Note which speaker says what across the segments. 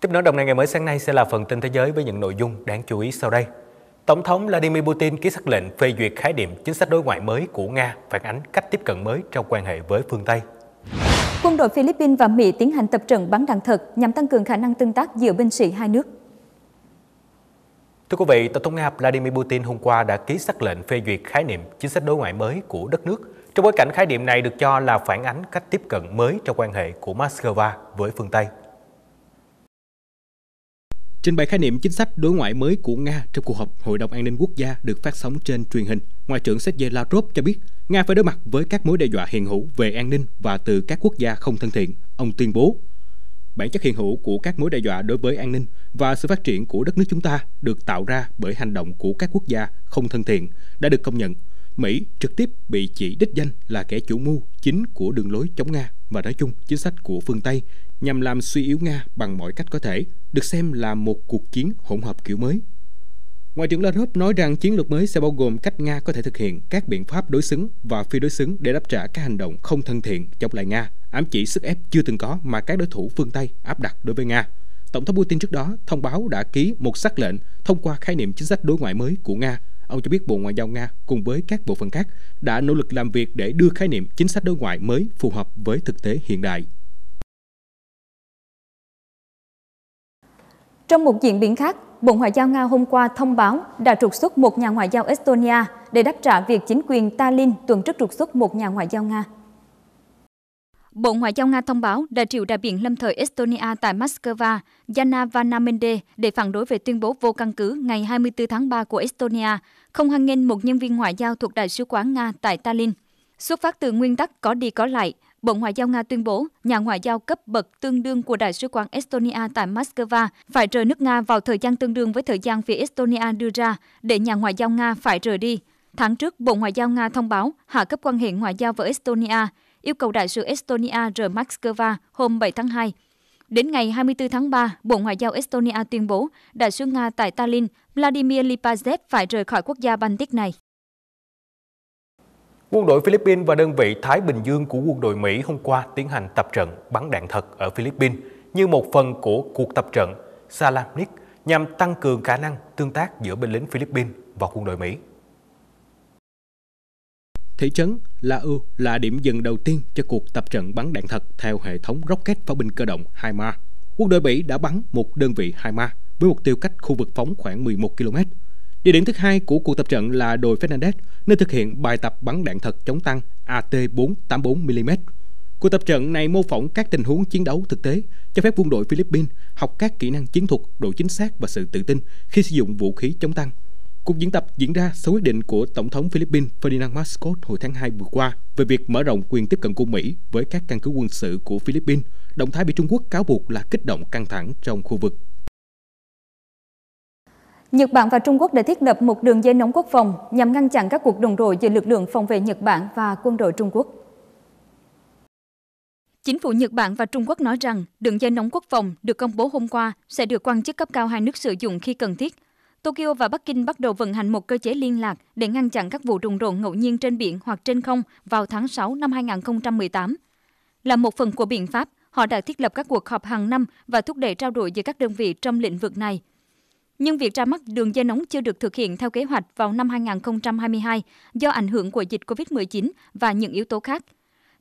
Speaker 1: Tiếp nối đồng này ngày mới sáng nay sẽ là phần tin thế giới với những nội dung đáng chú ý sau đây. Tổng thống Vladimir Putin ký sắc lệnh phê duyệt khái niệm chính sách đối ngoại mới của Nga phản ánh cách tiếp cận mới trong quan hệ với phương Tây.
Speaker 2: Quân đội Philippines và Mỹ tiến hành tập trận bắn đạn thật nhằm tăng cường khả năng tương tác giữa binh sĩ hai nước.
Speaker 1: Thưa quý vị, Tổng thống Nga Vladimir Putin hôm qua đã ký sắc lệnh phê duyệt khái niệm chính sách đối ngoại mới của đất nước. Trong bối cảnh khái niệm này được cho là phản ánh cách tiếp cận mới trong quan hệ của Moscow với phương Tây trình bày khái niệm chính sách đối ngoại mới của Nga trong cuộc họp Hội đồng An ninh Quốc gia được phát sóng trên truyền hình. Ngoại trưởng Sergei Lavrov cho biết Nga phải đối mặt với các mối đe dọa hiện hữu về an ninh và từ các quốc gia không thân thiện. Ông tuyên bố, bản chất hiện hữu của các mối đe dọa đối với an ninh và sự phát triển của đất nước chúng ta được tạo ra bởi hành động của các quốc gia không thân thiện đã được công nhận Mỹ trực tiếp bị chỉ đích danh là kẻ chủ mưu chính của đường lối chống Nga và nói chung chính sách của phương Tây nhằm làm suy yếu Nga bằng mọi cách có thể, được xem là một cuộc chiến hỗn hợp kiểu mới. Ngoại trưởng Lavrov nói rằng chiến lược mới sẽ bao gồm cách Nga có thể thực hiện các biện pháp đối xứng và phi đối xứng để đáp trả các hành động không thân thiện chống lại Nga, ám chỉ sức ép chưa từng có mà các đối thủ phương Tây áp đặt đối với Nga. Tổng thống Putin trước đó thông báo đã ký một sắc lệnh thông qua khái niệm chính sách đối ngoại mới của Nga Ông cho biết Bộ Ngoại giao Nga cùng với các bộ phận khác đã nỗ lực làm việc để đưa khái niệm chính sách đối ngoại mới phù hợp với thực tế hiện đại.
Speaker 2: Trong một diễn biến khác, Bộ Ngoại giao Nga hôm qua thông báo đã trục xuất một nhà ngoại giao Estonia để đáp trả việc chính quyền Tallinn tuần trước trục xuất một nhà ngoại giao Nga. Bộ Ngoại giao Nga thông báo đã triệu đại biện lâm thời Estonia tại Moscow, Yana Vanamende, để phản đối về tuyên bố vô căn cứ ngày 24 tháng 3 của Estonia, không hoan nghênh một nhân viên ngoại giao thuộc Đại sứ quán Nga tại Tallinn. Xuất phát từ nguyên tắc có đi có lại, Bộ Ngoại giao Nga tuyên bố nhà ngoại giao cấp bậc tương đương của Đại sứ quán Estonia tại Moscow phải rời nước Nga vào thời gian tương đương với thời gian phía Estonia đưa ra để nhà ngoại giao Nga phải rời đi. Tháng trước, Bộ Ngoại giao Nga thông báo hạ cấp quan hệ ngoại giao với Estonia, yêu cầu đại sứ Estonia R. Maxkova hôm 7 tháng 2. Đến ngày 24 tháng 3, Bộ Ngoại giao Estonia tuyên bố đại sứ Nga tại Tallinn Vladimir Lipazev phải rời khỏi quốc gia Baltic này.
Speaker 1: Quân đội Philippines và đơn vị Thái Bình Dương của quân đội Mỹ hôm qua tiến hành tập trận bắn đạn thật ở Philippines như một phần của cuộc tập trận Salamnik nhằm tăng cường khả năng tương tác giữa binh lính Philippines và quân đội Mỹ. Thị trấn La U là điểm dừng đầu tiên cho cuộc tập trận bắn đạn thật theo hệ thống rocket pháo binh cơ động HIMARS. Quân đội Mỹ đã bắn một đơn vị HIMARS với mục tiêu cách khu vực phóng khoảng 11 km. Địa điểm thứ hai của cuộc tập trận là đồi Fernandez, nơi thực hiện bài tập bắn đạn thật chống tăng AT-484mm. Cuộc tập trận này mô phỏng các tình huống chiến đấu thực tế, cho phép quân đội Philippines học các kỹ năng chiến thuật, độ chính xác và sự tự tin khi sử dụng vũ khí chống tăng. Cuộc diễn tập diễn ra sau quyết định của Tổng thống Philippines Ferdinand Marcos hồi tháng 2 vừa qua về việc mở rộng quyền tiếp cận của Mỹ với các căn cứ quân sự của Philippines, động thái bị Trung Quốc cáo buộc là kích động căng thẳng trong khu vực.
Speaker 2: Nhật Bản và Trung Quốc đã thiết lập một đường dây nóng quốc phòng nhằm ngăn chặn các cuộc đồng đội giữa lực lượng phòng vệ Nhật Bản và quân đội Trung Quốc. Chính phủ Nhật Bản và Trung Quốc nói rằng đường dây nóng quốc phòng được công bố hôm qua sẽ được quan chức cấp cao hai nước sử dụng khi cần thiết Tokyo và Bắc Kinh bắt đầu vận hành một cơ chế liên lạc để ngăn chặn các vụ rùng rợn ngẫu nhiên trên biển hoặc trên không vào tháng 6 năm 2018. Là một phần của biện pháp, họ đã thiết lập các cuộc họp hàng năm và thúc đẩy trao đổi giữa các đơn vị trong lĩnh vực này. Nhưng việc ra mắt đường dây nóng chưa được thực hiện theo kế hoạch vào năm 2022 do ảnh hưởng của dịch COVID-19 và những yếu tố khác.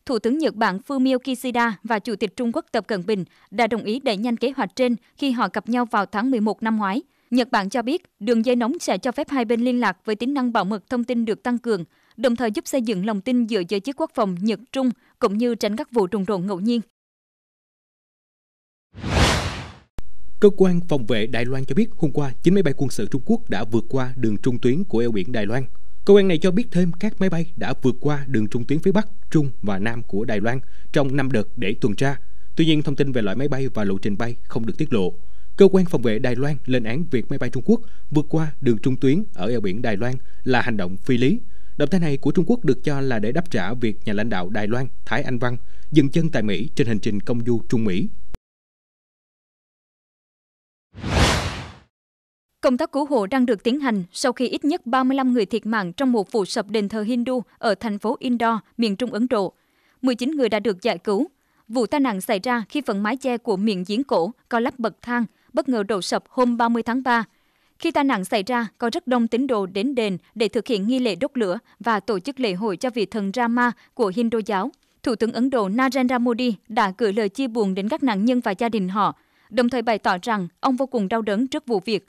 Speaker 2: Thủ tướng Nhật Bản Fumio Kishida và Chủ tịch Trung Quốc Tập Cận Bình đã đồng ý đẩy nhanh kế hoạch trên khi họ gặp nhau vào tháng 11 năm ngoái – Nhật Bản cho biết đường dây nóng sẽ cho phép hai bên liên lạc với tính năng bảo mật thông tin được tăng cường, đồng thời giúp xây dựng lòng tin giữa giới chức quốc phòng Nhật-Trung cũng như tránh các vụ trùng rộn ngẫu nhiên.
Speaker 1: Cơ quan phòng vệ Đài Loan cho biết hôm qua, chín máy bay quân sự Trung Quốc đã vượt qua đường trung tuyến của eo biển Đài Loan. Cơ quan này cho biết thêm các máy bay đã vượt qua đường trung tuyến phía Bắc, Trung và Nam của Đài Loan trong 5 đợt để tuần tra. Tuy nhiên, thông tin về loại máy bay và lộ trình bay không được tiết lộ. Cơ quan phòng vệ Đài Loan lên án việc máy bay Trung Quốc vượt qua đường trung tuyến ở eo biển Đài Loan là hành động phi lý. Động thái này của Trung Quốc được cho là để đáp trả việc nhà lãnh đạo Đài Loan Thái Anh Văn dừng chân tại Mỹ trên hành trình công du Trung Mỹ.
Speaker 2: Công tác cứu hộ đang được tiến hành sau khi ít nhất 35 người thiệt mạng trong một vụ sập đền thờ Hindu ở thành phố Indore, miền trung Ấn Độ. 19 người đã được giải cứu. Vụ tai nạn xảy ra khi phần mái che của miệng giếng cổ có lắp bậc thang bất ngờ đổ sập hôm 30 tháng 3. Khi tai nạn xảy ra, có rất đông tín đồ đến đền để thực hiện nghi lễ đốt lửa và tổ chức lễ hội cho vị thần Rama của Hindu giáo. Thủ tướng Ấn Độ Narendra Modi đã gửi lời chia buồn đến các nạn nhân và gia đình họ, đồng thời bày tỏ rằng ông vô cùng đau đớn trước vụ việc.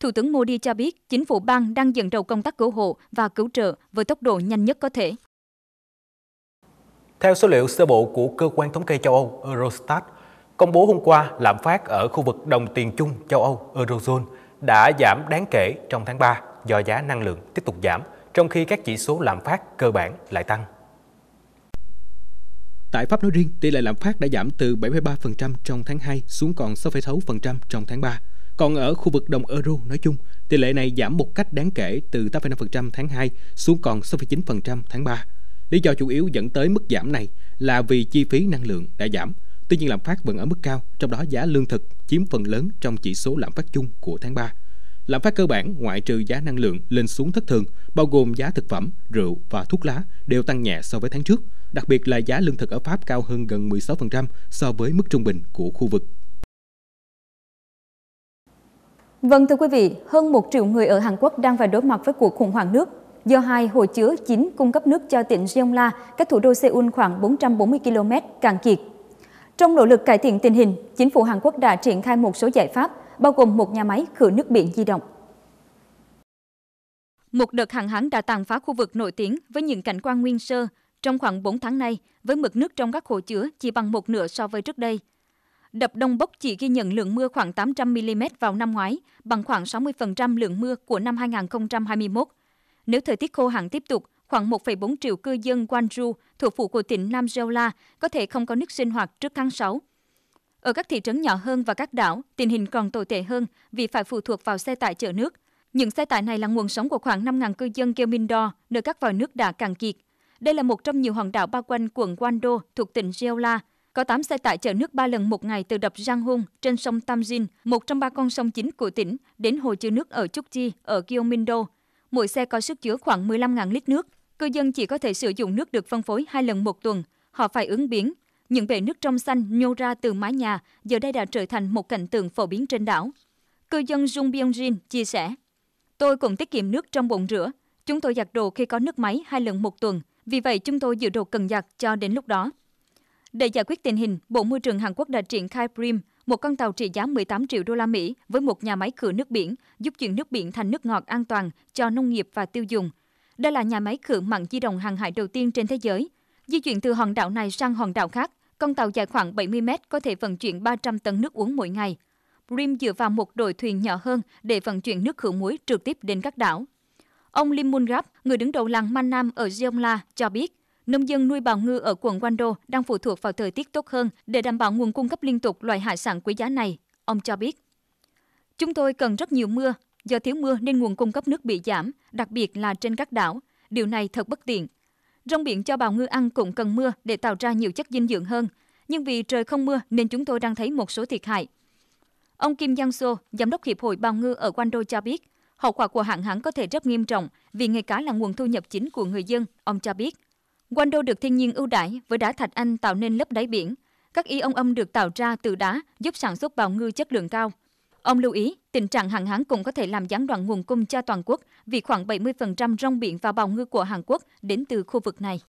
Speaker 2: Thủ tướng Modi cho biết chính phủ bang đang dẫn đầu công tác cứu hộ và cứu trợ với tốc độ nhanh nhất có thể.
Speaker 1: Theo số liệu sơ bộ của cơ quan thống kê châu Âu Eurostat, công bố hôm qua lạm phát ở khu vực đồng tiền chung châu Âu Eurozone đã giảm đáng kể trong tháng 3 do giá năng lượng tiếp tục giảm, trong khi các chỉ số lạm phát cơ bản lại tăng. Tại Pháp nói riêng, tỷ lệ lạm phát đã giảm từ 7,3% trong tháng 2 xuống còn 6,6% trong tháng 3. Còn ở khu vực đồng euro nói chung, tỷ lệ này giảm một cách đáng kể từ 8,5% tháng 2 xuống còn 6,9% tháng 3. Lý do chủ yếu dẫn tới mức giảm này là vì chi phí năng lượng đã giảm – Tuy nhiên lạm phát vẫn ở mức cao, trong đó giá lương thực chiếm phần lớn trong chỉ số lạm phát chung của tháng 3. Lạm phát cơ bản ngoại trừ giá năng lượng lên xuống thất thường, bao gồm giá thực phẩm, rượu và thuốc lá đều tăng nhẹ so với tháng trước, đặc biệt là giá lương thực ở Pháp cao hơn gần 16% so với mức trung bình của khu vực.
Speaker 2: Vâng thưa quý vị, hơn 1 triệu người ở Hàn Quốc đang phải đối mặt với cuộc khủng hoảng nước do hai hồ chứa chính cung cấp nước cho tỉnh Jeongla, cách thủ đô Seoul khoảng 440 km, cạn kiệt trong nỗ lực cải thiện tình hình, chính phủ Hàn Quốc đã triển khai một số giải pháp, bao gồm một nhà máy khử nước biển di động. Một đợt hạn hán đã tàn phá khu vực nổi tiếng với những cảnh quan nguyên sơ trong khoảng 4 tháng nay, với mực nước trong các hồ chứa chỉ bằng một nửa so với trước đây. Đập Đông Bốc chỉ ghi nhận lượng mưa khoảng 800mm vào năm ngoái, bằng khoảng 60% lượng mưa của năm 2021. Nếu thời tiết khô hạn tiếp tục, khoảng 1,4 triệu cư dân Gwangju, thuộc phủ của tỉnh Nam Jeolla, có thể không có nước sinh hoạt trước tháng 6. Ở các thị trấn nhỏ hơn và các đảo, tình hình còn tồi tệ hơn vì phải phụ thuộc vào xe tải chở nước. Những xe tải này là nguồn sống của khoảng 5.000 cư dân Gyeongmindo, nơi các vòi nước đã cạn kiệt. Đây là một trong nhiều hòn đảo bao quanh quận Gwando thuộc tỉnh Jeolla. Có 8 xe tải chở nước 3 lần một ngày từ đập hung trên sông Tamjin, một trong ba con sông chính của tỉnh, đến hồ chứa nước ở Chukchi, ở Gyeongmindo. Mỗi xe có sức chứa khoảng 15.000 lít nước. Cư dân chỉ có thể sử dụng nước được phân phối hai lần một tuần. Họ phải ứng biến. Những bể nước trong xanh nhô ra từ mái nhà giờ đây đã trở thành một cảnh tượng phổ biến trên đảo. Cư dân Jung Byung Jin chia sẻ, Tôi cũng tiết kiệm nước trong bồn rửa. Chúng tôi giặt đồ khi có nước máy hai lần một tuần. Vì vậy, chúng tôi giữ đồ cần giặt cho đến lúc đó. Để giải quyết tình hình, Bộ Môi trường Hàn Quốc đã triển khai Prim, một con tàu trị giá 18 triệu đô la Mỹ với một nhà máy khử nước biển, giúp chuyển nước biển thành nước ngọt an toàn cho nông nghiệp và tiêu dùng, đây là nhà máy khử mặn di động hàng hải đầu tiên trên thế giới. Di chuyển từ hòn đảo này sang hòn đảo khác, con tàu dài khoảng 70 mét có thể vận chuyển 300 tấn nước uống mỗi ngày. Rim dựa vào một đội thuyền nhỏ hơn để vận chuyển nước khử muối trực tiếp đến các đảo. Ông Lim Mun Gap, người đứng đầu làng Man Nam ở Jeongla, cho biết nông dân nuôi bào ngư ở quận Wando đang phụ thuộc vào thời tiết tốt hơn để đảm bảo nguồn cung cấp liên tục loại hải sản quý giá này. Ông cho biết, Chúng tôi cần rất nhiều mưa, Do thiếu mưa nên nguồn cung cấp nước bị giảm, đặc biệt là trên các đảo. Điều này thật bất tiện. Rong biển cho bào ngư ăn cũng cần mưa để tạo ra nhiều chất dinh dưỡng hơn. Nhưng vì trời không mưa nên chúng tôi đang thấy một số thiệt hại. Ông Kim Giang Sô, Giám đốc Hiệp hội Bào ngư ở Guangdong cho biết, hậu quả của hạn hán có thể rất nghiêm trọng vì nghề cá là nguồn thu nhập chính của người dân, ông cho biết. Guangdong được thiên nhiên ưu đãi với đá thạch anh tạo nên lớp đáy biển. Các y ông âm được tạo ra từ đá giúp sản xuất bào ngư chất lượng cao. Ông lưu ý, tình trạng hạn hán cũng có thể làm gián đoạn nguồn cung cho toàn quốc vì khoảng 70% rong biển và bào ngư của Hàn Quốc đến từ khu vực này.